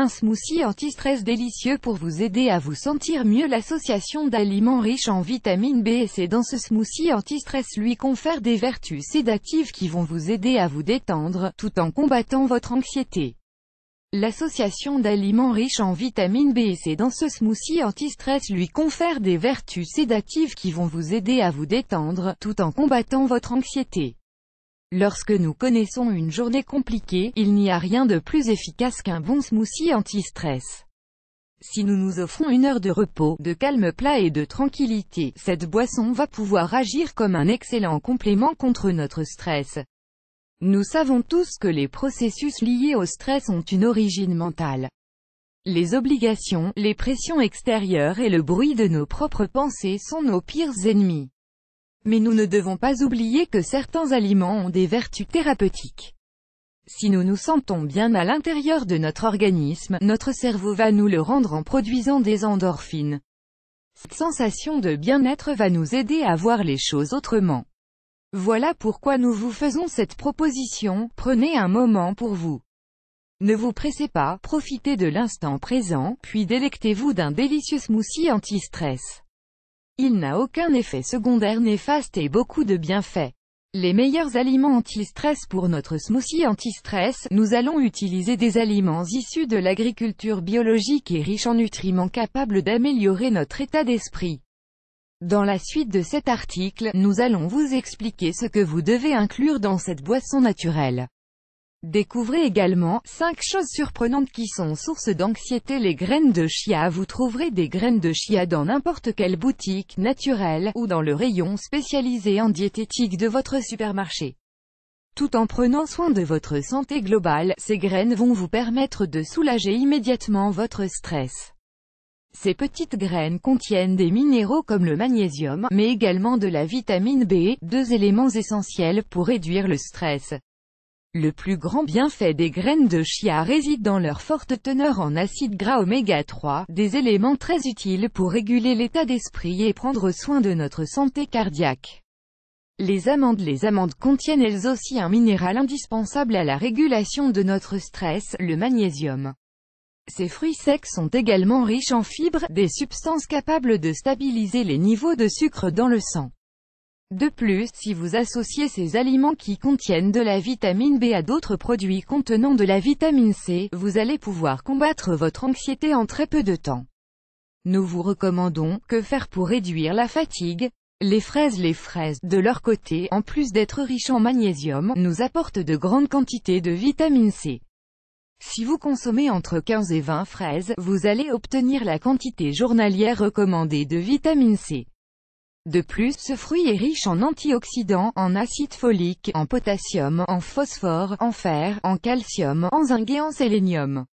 Un smoothie anti-stress délicieux pour vous aider à vous sentir mieux L'association d'aliments riches en vitamine B et C dans ce smoothie anti-stress lui confère des vertus sédatives qui vont vous aider à vous détendre, tout en combattant votre anxiété. L'association d'aliments riches en vitamine B et C dans ce smoothie anti-stress lui confère des vertus sédatives qui vont vous aider à vous détendre, tout en combattant votre anxiété. Lorsque nous connaissons une journée compliquée, il n'y a rien de plus efficace qu'un bon smoothie anti-stress. Si nous nous offrons une heure de repos, de calme plat et de tranquillité, cette boisson va pouvoir agir comme un excellent complément contre notre stress. Nous savons tous que les processus liés au stress ont une origine mentale. Les obligations, les pressions extérieures et le bruit de nos propres pensées sont nos pires ennemis. Mais nous ne devons pas oublier que certains aliments ont des vertus thérapeutiques. Si nous nous sentons bien à l'intérieur de notre organisme, notre cerveau va nous le rendre en produisant des endorphines. Cette sensation de bien-être va nous aider à voir les choses autrement. Voilà pourquoi nous vous faisons cette proposition, prenez un moment pour vous. Ne vous pressez pas, profitez de l'instant présent, puis délectez-vous d'un délicieux smoothie anti-stress. Il n'a aucun effet secondaire néfaste et beaucoup de bienfaits. Les meilleurs aliments anti-stress pour notre smoothie anti-stress, nous allons utiliser des aliments issus de l'agriculture biologique et riches en nutriments capables d'améliorer notre état d'esprit. Dans la suite de cet article, nous allons vous expliquer ce que vous devez inclure dans cette boisson naturelle. Découvrez également 5 choses surprenantes qui sont source d'anxiété Les graines de chia Vous trouverez des graines de chia dans n'importe quelle boutique naturelle, ou dans le rayon spécialisé en diététique de votre supermarché. Tout en prenant soin de votre santé globale, ces graines vont vous permettre de soulager immédiatement votre stress. Ces petites graines contiennent des minéraux comme le magnésium, mais également de la vitamine B, deux éléments essentiels pour réduire le stress. Le plus grand bienfait des graines de chia réside dans leur forte teneur en acide gras oméga 3, des éléments très utiles pour réguler l'état d'esprit et prendre soin de notre santé cardiaque. Les amandes Les amandes contiennent elles aussi un minéral indispensable à la régulation de notre stress, le magnésium. Ces fruits secs sont également riches en fibres, des substances capables de stabiliser les niveaux de sucre dans le sang. De plus, si vous associez ces aliments qui contiennent de la vitamine B à d'autres produits contenant de la vitamine C, vous allez pouvoir combattre votre anxiété en très peu de temps. Nous vous recommandons, que faire pour réduire la fatigue Les fraises Les fraises, de leur côté, en plus d'être riches en magnésium, nous apportent de grandes quantités de vitamine C. Si vous consommez entre 15 et 20 fraises, vous allez obtenir la quantité journalière recommandée de vitamine C. De plus ce fruit est riche en antioxydants, en acide folique, en potassium, en phosphore, en fer, en calcium, en zinc et en sélénium.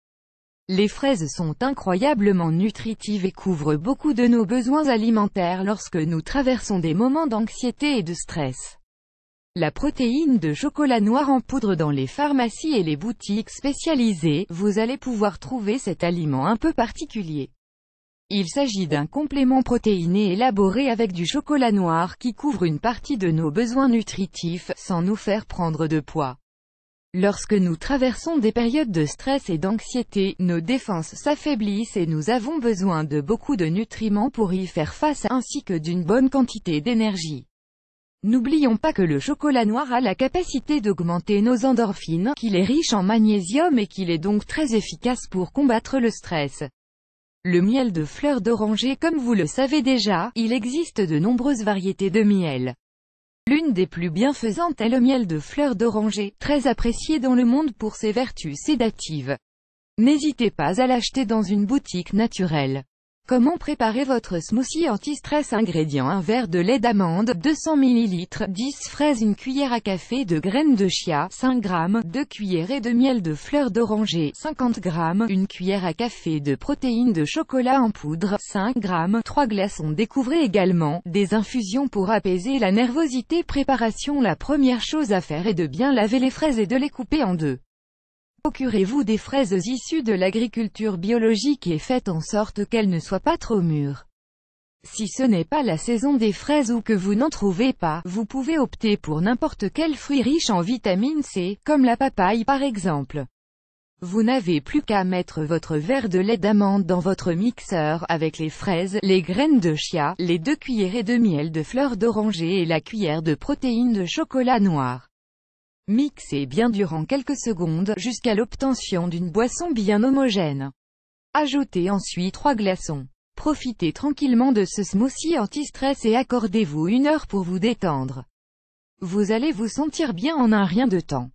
Les fraises sont incroyablement nutritives et couvrent beaucoup de nos besoins alimentaires lorsque nous traversons des moments d'anxiété et de stress. La protéine de chocolat noir en poudre dans les pharmacies et les boutiques spécialisées, vous allez pouvoir trouver cet aliment un peu particulier. Il s'agit d'un complément protéiné élaboré avec du chocolat noir qui couvre une partie de nos besoins nutritifs, sans nous faire prendre de poids. Lorsque nous traversons des périodes de stress et d'anxiété, nos défenses s'affaiblissent et nous avons besoin de beaucoup de nutriments pour y faire face ainsi que d'une bonne quantité d'énergie. N'oublions pas que le chocolat noir a la capacité d'augmenter nos endorphines, qu'il est riche en magnésium et qu'il est donc très efficace pour combattre le stress. Le miel de fleurs d'oranger Comme vous le savez déjà, il existe de nombreuses variétés de miel. L'une des plus bienfaisantes est le miel de fleurs d'oranger, très apprécié dans le monde pour ses vertus sédatives. N'hésitez pas à l'acheter dans une boutique naturelle. Comment préparer votre smoothie anti-stress Ingrédients un verre de lait d'amande, 200 ml, 10 fraises, une cuillère à café de graines de chia, 5 g, 2 cuillères et de miel de fleur d'oranger, 50 g, une cuillère à café de protéines de chocolat en poudre, 5 g, 3 glaçons Découvrez également, des infusions pour apaiser la nervosité Préparation La première chose à faire est de bien laver les fraises et de les couper en deux. Procurez-vous des fraises issues de l'agriculture biologique et faites en sorte qu'elles ne soient pas trop mûres. Si ce n'est pas la saison des fraises ou que vous n'en trouvez pas, vous pouvez opter pour n'importe quel fruit riche en vitamine C, comme la papaye par exemple. Vous n'avez plus qu'à mettre votre verre de lait d'amande dans votre mixeur, avec les fraises, les graines de chia, les deux cuillerées de miel de fleur d'oranger et la cuillère de protéines de chocolat noir. Mixez bien durant quelques secondes, jusqu'à l'obtention d'une boisson bien homogène. Ajoutez ensuite 3 glaçons. Profitez tranquillement de ce smoothie anti-stress et accordez-vous une heure pour vous détendre. Vous allez vous sentir bien en un rien de temps.